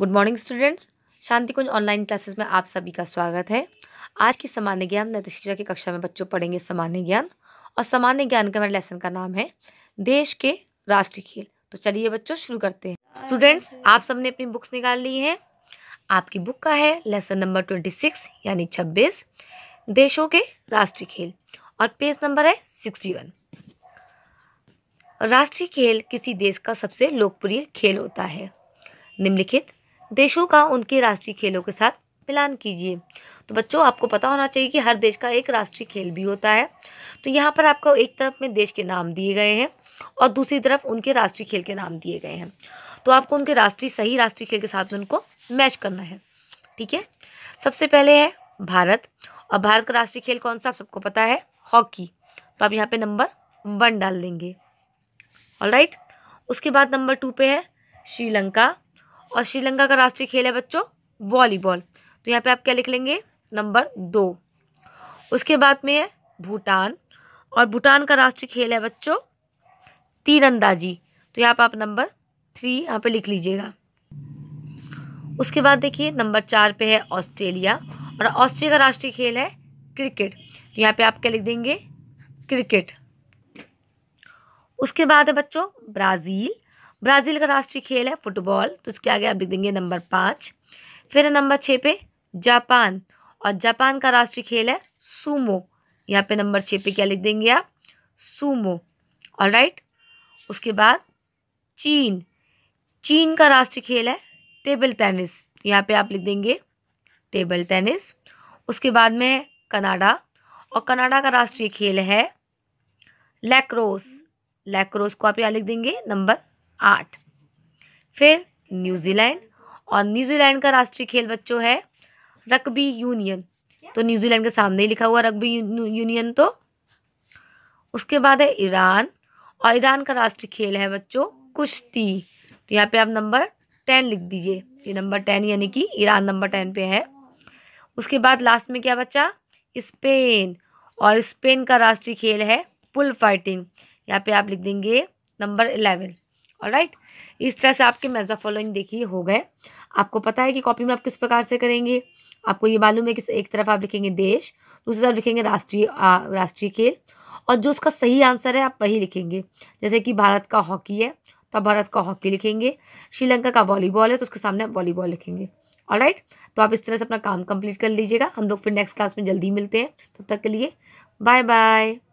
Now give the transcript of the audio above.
good morning students Shanti Kunj online classes में आप सभी का स्वागत है आज की सामान्य ज्ञान नैतिक शिक्षा की कक्षा में बच्चों पढ़ेंगे सामान्य ज्ञान और सामान्य ज्ञान का मेरे लेसन का नाम है देश के राष्ट्रीय खेल तो चलिए बच्चों शुरू करते हैं स्टूडेंट्स आप ने अपनी बुक्स निकाल ली हैं आपकी बुक का है लेसन नंबर ट्वेंटी सिक्स यानी छब्बीस देशों के राष्ट्रीय खेल और पेज नंबर है सिक्सटी वन राष्ट्रीय खेल किसी देश का सबसे लोकप्रिय खेल होता है निम्नलिखित देशों का उनके राष्ट्रीय खेलों के साथ मिलान कीजिए तो बच्चों आपको पता होना चाहिए कि हर देश का एक राष्ट्रीय खेल भी होता है तो यहाँ पर आपको एक तरफ में देश के नाम दिए गए हैं और दूसरी तरफ उनके राष्ट्रीय खेल के नाम दिए गए हैं तो आपको उनके राष्ट्रीय सही राष्ट्रीय खेल के साथ में उनको मैच करना है ठीक है सबसे पहले है भारत और भारत का राष्ट्रीय खेल कौन सा आप सबको पता है हॉकी तो आप यहाँ पे नंबर वन डाल देंगे ऑल राइट उसके बाद नंबर टू पे है श्रीलंका और श्रीलंका का राष्ट्रीय खेल है बच्चों वॉलीबॉल तो यहाँ पे आप क्या लिख लेंगे नंबर दो उसके बाद में है भूटान और भूटान का राष्ट्रीय खेल है बच्चों तीरंदाजी तो यहाँ पर आप नंबर थ्री यहाँ पे लिख लीजिएगा उसके बाद देखिए नंबर चार पे है ऑस्ट्रेलिया और ऑस्ट्रेलिया का राष्ट्रीय खेल है क्रिकेट तो यहाँ पे आप क्या लिख देंगे क्रिकेट उसके बाद है बच्चों ब्राज़ील ब्राज़ील का राष्ट्रीय खेल है फुटबॉल तो इसके आगे आप लिख देंगे नंबर पाँच फिर है नंबर छः पे जापान और जापान का राष्ट्रीय खेल है सूमो यहाँ पे नंबर छः पे क्या लिख देंगे आप सूमो और राइट उसके बाद चीन चीन का राष्ट्रीय खेल है टेबल टेनिस यहाँ पे आप लिख देंगे टेबल टेनिस उसके बाद में कनाडा और कनाडा का राष्ट्रीय खेल है लैक्रोस लैक्रोस को आप यहाँ लिख देंगे नंबर आठ फिर न्यूजीलैंड और न्यूजीलैंड का राष्ट्रीय खेल बच्चों है रग्बी यूनियन तो न्यूजीलैंड के सामने ही लिखा हुआ रग्बी यूनियन तो उसके बाद है ईरान और ईरान का राष्ट्रीय खेल है बच्चों कुश्ती तो यहाँ पे आप नंबर टेन लिख दीजिए ये नंबर टेन यानी कि ईरान नंबर टेन पे है उसके बाद लास्ट में क्या बच्चा स्पेन और स्पेन का राष्ट्रीय खेल है पुल फाइटिंग यहाँ पे आप लिख देंगे नंबर इलेवन और राइट इस तरह से आपके मेज ऑफ फॉलोइंग देखिए हो गए आपको पता है कि कॉपी में आप किस प्रकार से करेंगे आपको ये मालूम है कि एक तरफ आप लिखेंगे देश दूसरी तरफ लिखेंगे राष्ट्रीय राष्ट्रीय खेल और जो उसका सही आंसर है आप वही लिखेंगे जैसे कि भारत का हॉकी है तो भारत का हॉकी लिखेंगे श्रीलंका का वॉलीबॉल है तो उसके सामने आप वॉलीबॉल लिखेंगे और राइट तो आप इस तरह से अपना काम कंप्लीट कर लीजिएगा हम लोग फिर नेक्स्ट क्लास में जल्दी मिलते हैं तब तक के लिए बाय बाय